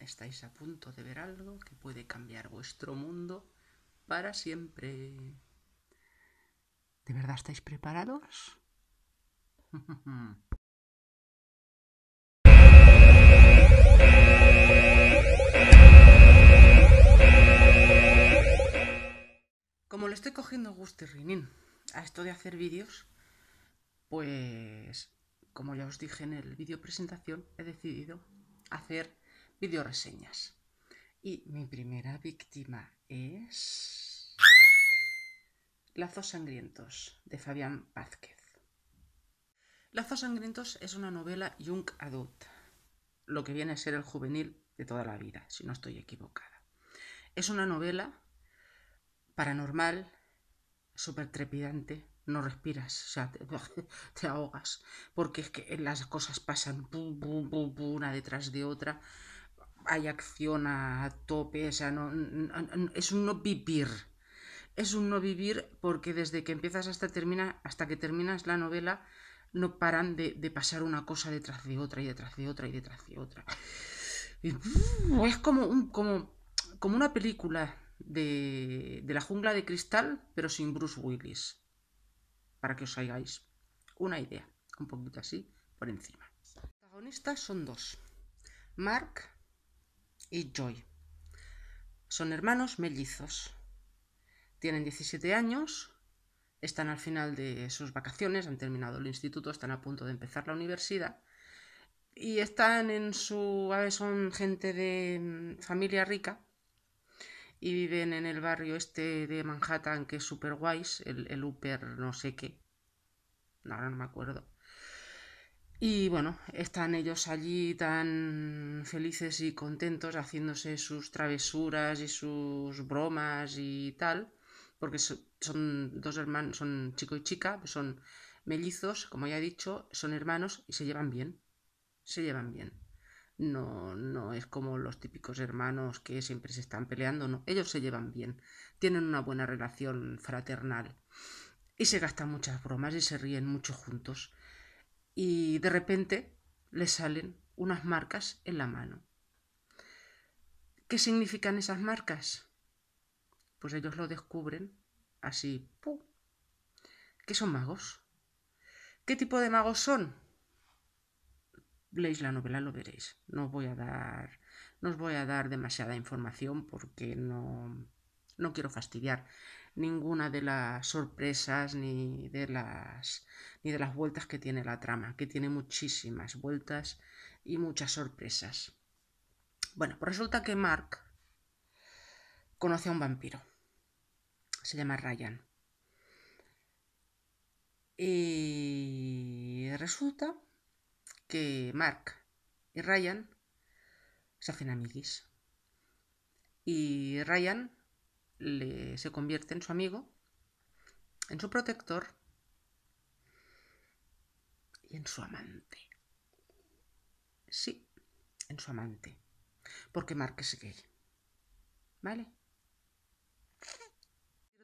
estáis a punto de ver algo que puede cambiar vuestro mundo para siempre. ¿De verdad estáis preparados? Como le estoy cogiendo gusto y rinin a esto de hacer vídeos, pues como ya os dije en el vídeo presentación, he decidido hacer reseñas. Y mi primera víctima es... Lazos Sangrientos, de Fabián Vázquez. Lazos Sangrientos es una novela young adult, lo que viene a ser el juvenil de toda la vida, si no estoy equivocada. Es una novela paranormal, súper trepidante, no respiras, o sea, te, ahogas, porque es que las cosas pasan una detrás de otra, hay acción a tope, es un no vivir. Es un no vivir porque desde que empiezas hasta, termina, hasta que terminas la novela no paran de, pasar una cosa detrás de otra y detrás de otra y detrás de otra. Mm, es como, un, como, como una película de, de la jungla de cristal, pero sin Bruce Willis. Para que os hagáis una idea, un poquito así, por encima. Los protagonistas son dos, Mark y Joy. Son hermanos mellizos. Tienen 17 años, están al final de sus vacaciones, han terminado el instituto, están a punto de empezar la universidad y están en su... A son gente de mm, familia rica y viven en el barrio este de Manhattan que es super guays, el, el Upper no sé qué, ahora no me acuerdo. Y bueno, están ellos allí tan felices y contentos haciéndose sus travesuras y sus bromas y tal, porque son dos hermanos, son chico y chica, son mellizos, como ya he dicho, son hermanos y se llevan bien, se llevan bien. No, no es como los típicos hermanos que siempre se están peleando, no, ellos se llevan bien, tienen una buena relación fraternal y se gastan muchas bromas y se ríen mucho juntos y de repente le salen unas marcas en la mano. ¿Qué significan esas marcas? Pues ellos lo descubren así. ¡pum! ¿Qué son magos? ¿Qué tipo de magos son? Leéis la novela, lo veréis. No os voy a dar, no voy a dar demasiada información porque no, no quiero fastidiar ninguna de las sorpresas ni de las, ni de las vueltas que tiene la trama, que tiene muchísimas vueltas y muchas sorpresas. Bueno, pues resulta que Mark conoce a un vampiro. Se llama Ryan. Y resulta que Mark y Ryan se hacen amiguis. Y Ryan le, se convierte en su amigo, en su protector y en su amante. Sí, en su amante. Porque Mark es gay. ¿Vale?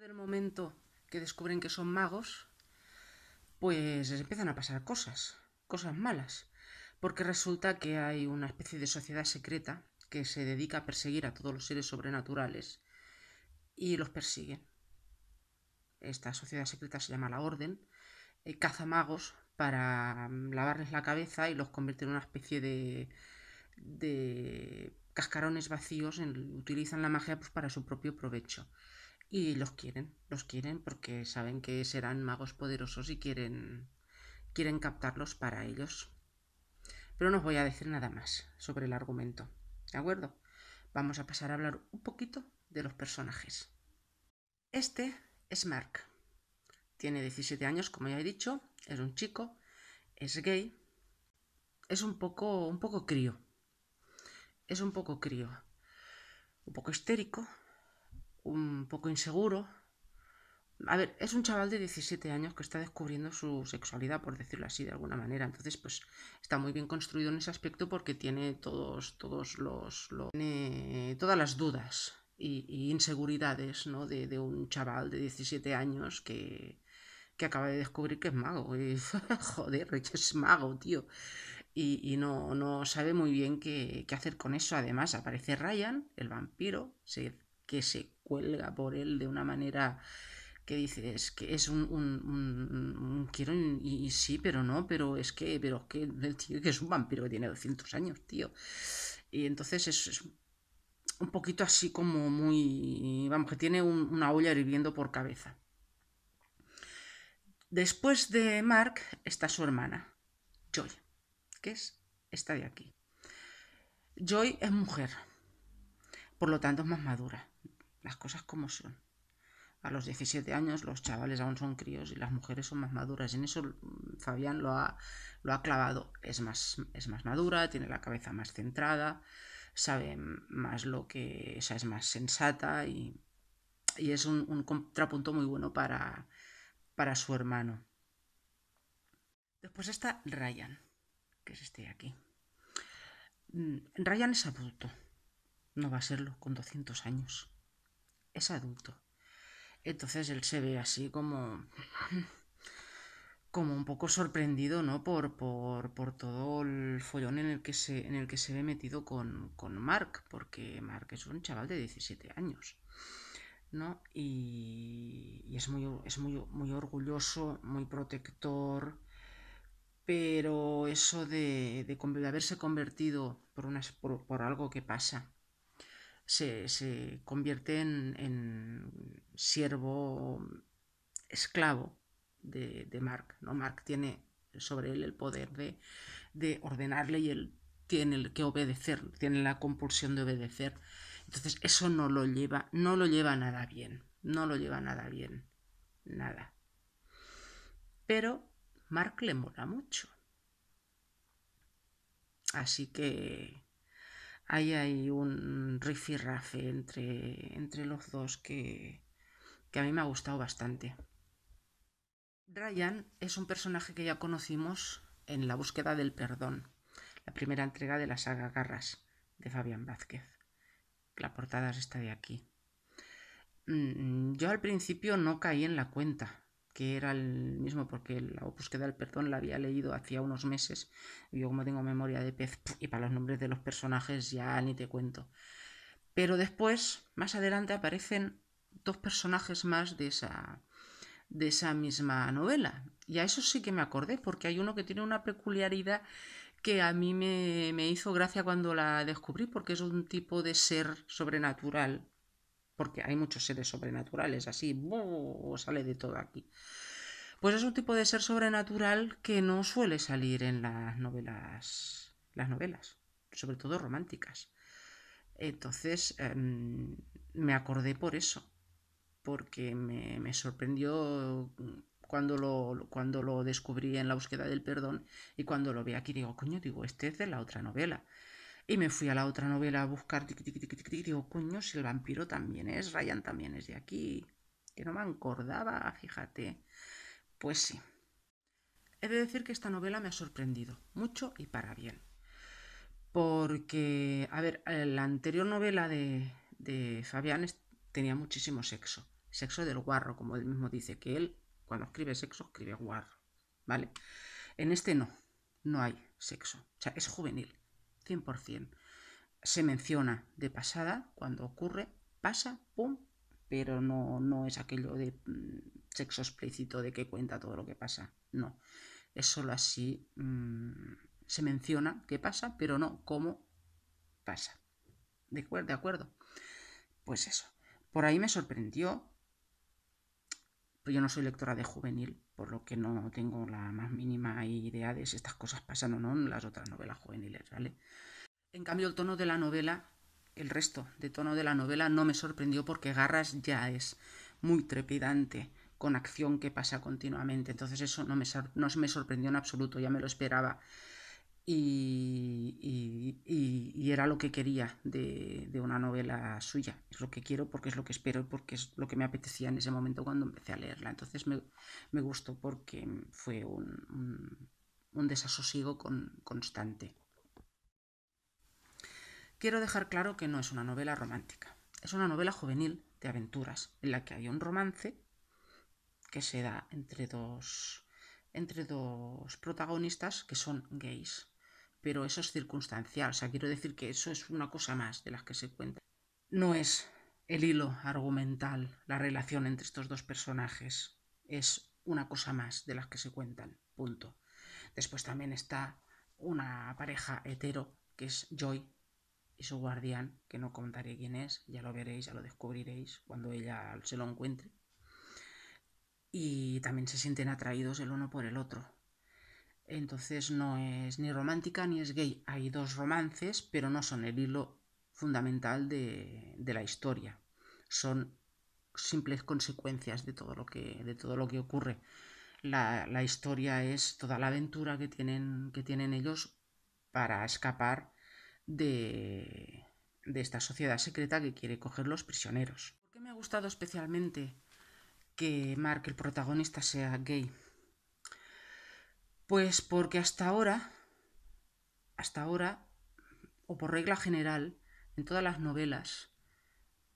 el momento que descubren que son magos, pues les empiezan a pasar cosas, cosas malas. Porque resulta que hay una especie de sociedad secreta que se dedica a perseguir a todos los seres sobrenaturales y los persiguen. Esta sociedad secreta se llama la Orden, eh, Caza magos para mm, lavarles la cabeza y los convierte en una especie de, de cascarones vacíos, utilizan la magia pues, para su propio provecho. Y los quieren, los quieren porque saben que serán magos poderosos y quieren, quieren captarlos para ellos. Pero no os voy a decir nada más sobre el argumento, ¿de acuerdo? Vamos a pasar a hablar un poquito de los personajes. Este es Mark. Tiene 17 años, como ya he dicho, es un chico, es gay, es un poco, un poco crío. Es un poco crío, un poco histérico, un poco inseguro. A ver, es un chaval de 17 años que está descubriendo su sexualidad, por decirlo así, de alguna manera. Entonces, pues está muy bien construido en ese aspecto porque tiene todos, todos los, tiene todas las dudas y, inseguridades ¿no? de, un chaval de 17 años que, acaba de descubrir que es mago. joder, es mago, tío. Y, no, sabe muy bien qué, hacer con eso. Además, aparece Ryan, el vampiro, que se cuelga por él de una manera que dices que es un, quiero y, sí pero no pero es que pero es que es un vampiro que tiene 200 años tío y entonces es un poquito así como muy, vamos, que tiene una olla hirviendo por cabeza. Después de Mark está su hermana, Joy, que es esta de aquí. Joy es mujer, por lo tanto es más madura, las cosas como son. A los 17 años los chavales aún son críos y las mujeres son más maduras. En eso Fabián lo ha, lo ha clavado. Es más, es más madura, tiene la cabeza más centrada, sabe más lo que, esa es más sensata y, y es un, contrapunto muy bueno para, para su hermano. Después está Ryan, que es este de aquí. Mm, Ryan es adulto, no va a serlo con 200 años. Es adulto. Entonces él se ve así como como un poco sorprendido, ¿no? Por, todo el follón en el que se, en el que se ve metido con, Mark, porque Mark es un chaval de 17 años, ¿no? Y, es, muy, es muy, muy orgulloso, muy protector, pero eso de, haberse convertido por, algo que pasa, se, convierte en siervo esclavo de, Mark. ¿no? Mark tiene sobre él el poder de, ordenarle y él tiene que obedecer, tiene la compulsión de obedecer. Entonces eso no lo lleva, no lo lleva nada bien, no lo lleva nada bien, nada. Pero Mark le mola mucho. Así que ahí hay un rifirrafe entre, entre los dos que, que a mí me ha gustado bastante. Ryan es un personaje que ya conocimos en La búsqueda del perdón, la primera entrega de la saga Garras de Fabián Vázquez. La portada es esta de aquí. Mm, yo al principio no caí en la cuenta, que era el mismo porque la búsqueda del perdón la había leído hacía unos meses. Y yo como tengo memoria de pez y para los nombres de los personajes ya ni te cuento. Pero después, más adelante, aparecen dos personajes más de esa, de esa misma novela. Y a eso sí que me acordé, porque hay uno que tiene una peculiaridad que a mí me, hizo gracia cuando la descubrí, porque es un tipo de ser sobrenatural, porque hay muchos seres sobrenaturales, así, sale de todo aquí. Pues es un tipo de ser sobrenatural que no suele salir en las novelas, las novelas, sobre todo románticas. Entonces em, me acordé por eso porque me, sorprendió cuando lo, cuando lo descubrí en la búsqueda del perdón y cuando lo vi aquí digo, coño, digo, este es de la otra novela. Y me fui a la otra novela a buscar, digo, coño, si el vampiro también es, Ryan también es de aquí, que no me acordaba, fíjate. Pues sí. He de decir que esta novela me ha sorprendido mucho y para bien. Porque, a ver, eh, la anterior novela de Fabián tenía muchísimo sexo sexo del guarro, como él mismo dice, que él cuando escribe sexo escribe guarro, ¿vale? En este no, no hay sexo, o sea, es juvenil, 100%. Se menciona de pasada, cuando ocurre, pasa, pum, pero no, no es aquello de mm, sexo explícito de que cuenta todo lo que pasa, no. Es solo así, mm, se menciona que pasa, pero no cómo pasa. ¿De acuerdo? ¿De acuerdo? Pues eso. Por ahí me sorprendió yo no soy lectora de juvenil, por lo que no tengo la más mínima idea de si estas cosas pasan o no en las otras novelas juveniles, ¿vale? En cambio, el tono de la novela, el resto de tono de la novela no me sorprendió porque Garras ya es muy trepidante, con acción que pasa continuamente. Entonces eso no me, no me sorprendió en absoluto, ya me lo esperaba. Y, era lo que quería de, una novela suya. Es lo que quiero porque es lo que espero y porque es lo que me apetecía en ese momento cuando empecé a leerla. Entonces me, gustó porque fue un, desasosiego constante. Quiero dejar claro que no es una novela romántica. Es una novela juvenil de aventuras en la que hay un romance que se da entre entre dos protagonistas que son gays pero eso es circunstancial. O sea, quiero decir que eso es una cosa más de las que se cuentan, No es el hilo argumental, la relación entre estos dos personajes. Es una cosa más de las que se cuentan. Punto. Después también está una pareja hetero, que es Joy y su guardián, que no contaré quién es, ya lo veréis, ya lo descubriréis cuando ella se lo encuentre. Y también se sienten atraídos el uno por el otro. Entonces no es ni romántica ni es gay. Hay dos romances, pero no son el hilo fundamental de, la historia. Son simples consecuencias de todo lo que, de todo lo que ocurre. La, historia es toda la aventura que tienen, que tienen ellos para escapar de, de esta sociedad secreta que quiere coger los prisioneros. ¿Por qué me ha gustado especialmente que Mark, el protagonista, sea gay? Pues porque hasta ahora, hasta ahora, o por regla general, en todas las novelas,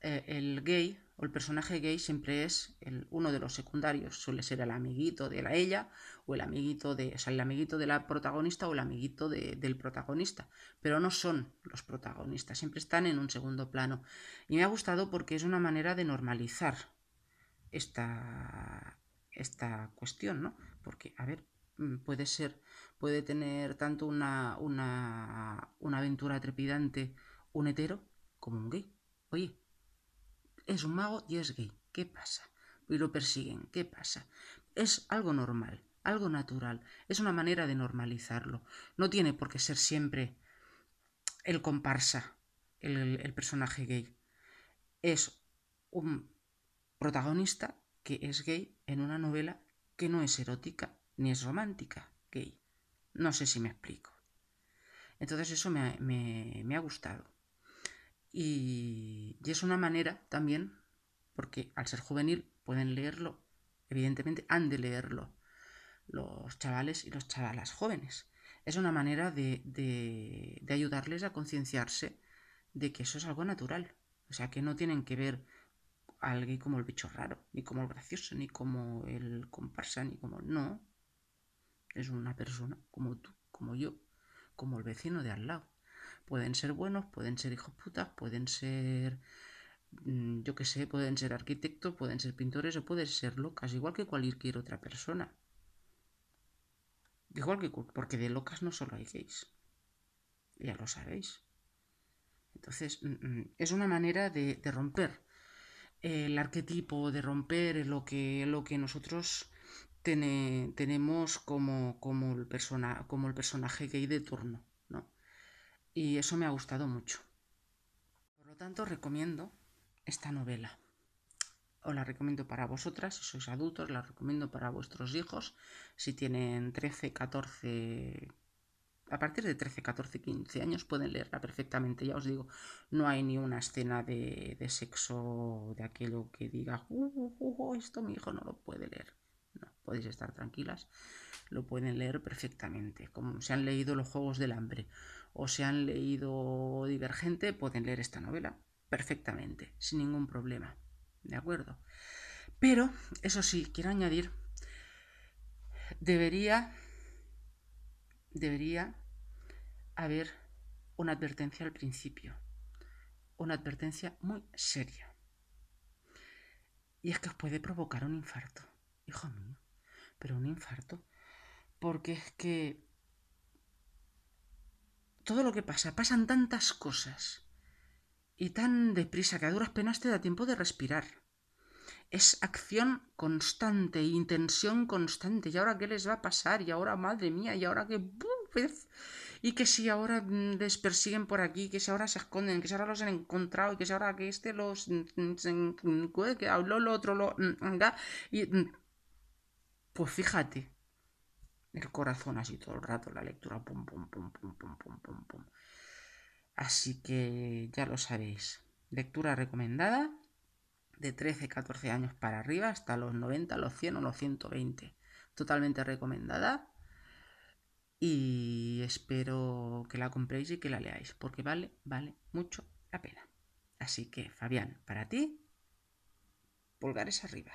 eh, el gay o el personaje gay siempre es el, uno de los secundarios. Suele ser el amiguito de la ella o el amiguito de, o sea, el amiguito de la protagonista o el amiguito del protagonista. Pero no son los protagonistas, siempre están en un segundo plano. Y me ha gustado porque es una manera de normalizar esta, esta cuestión, ¿no? Porque, a ver, Mm, puede ser, puede tener tanto una, una, aventura trepidante un hetero como un gay. Oye, es un mago y es gay. ¿Qué pasa? Y lo persiguen. ¿Qué pasa? Es algo normal, algo natural. Es una manera de normalizarlo. No tiene por qué ser siempre el comparsa, el personaje gay. Es un protagonista que es gay en una novela que no es erótica ni es romántica, gay. No sé si me explico. Entonces eso me ha, gustado. Y, es una manera también, porque al ser juvenil pueden leerlo, evidentemente han de leerlo los chavales y las chavalas jóvenes. Es una manera de, ayudarles a concienciarse de que eso es algo natural. O sea, que no tienen que ver a alguien como el bicho raro, ni como el gracioso, ni como el comparsa, ni como... No, es una persona como tú, como yo, como el vecino de al lado. Pueden ser buenos, pueden ser hijos putas, pueden ser, mm, yo qué sé, pueden ser arquitectos, pueden ser pintores o pueden ser locas, igual que cualquier otra persona. Igual que, porque de locas no solo hay gays. Ya lo sabéis. Entonces, mm, mm, es una manera de, romper el arquetipo, de romper lo que, lo que nosotros tenemos como, como, el persona, como el personaje gay de turno. ¿no? Y eso me ha gustado mucho. Por lo tanto, recomiendo esta novela. O la recomiendo para vosotras, si sois adultos, la recomiendo para vuestros hijos, si tienen 13, 14, a partir de 13, 14, 15 años pueden leerla perfectamente. Ya os digo, no hay ni una escena de, sexo de aquello que diga, uh, uh, uh, esto mi hijo no lo puede leer podéis estar tranquilas, lo pueden leer perfectamente. Como se han leído Los Juegos del Hambre o se han leído Divergente, pueden leer esta novela perfectamente, sin ningún problema. ¿De acuerdo? Pero, eso sí, quiero añadir, debería, debería haber una advertencia al principio, una advertencia muy seria. Y es que os puede provocar un infarto, hijo mío pero un infarto. Porque es que todo lo que pasa, pasan tantas cosas y tan deprisa que a duras penas te da tiempo de respirar. Es acción constante, Intención constante. ¿Y ahora qué les va a pasar? Y ahora, madre mía, y ahora qué... Y que si ahora les persiguen por aquí, que si ahora se esconden, que si ahora los han encontrado, y que si ahora que este los... Mm, que habló lo otro lo... Mm, mm, y pues fíjate, el corazón así todo el rato, la lectura, pum, pum, pum, pum, pum, pum, pum, pum. Así que ya lo sabéis. Lectura recomendada de 13, 14 años para arriba, hasta los 90, los 100 o los 120. Totalmente recomendada. Y espero que la compréis y que la leáis, porque vale, vale mucho la pena. Así que, Fabián, para ti, pulgares arriba.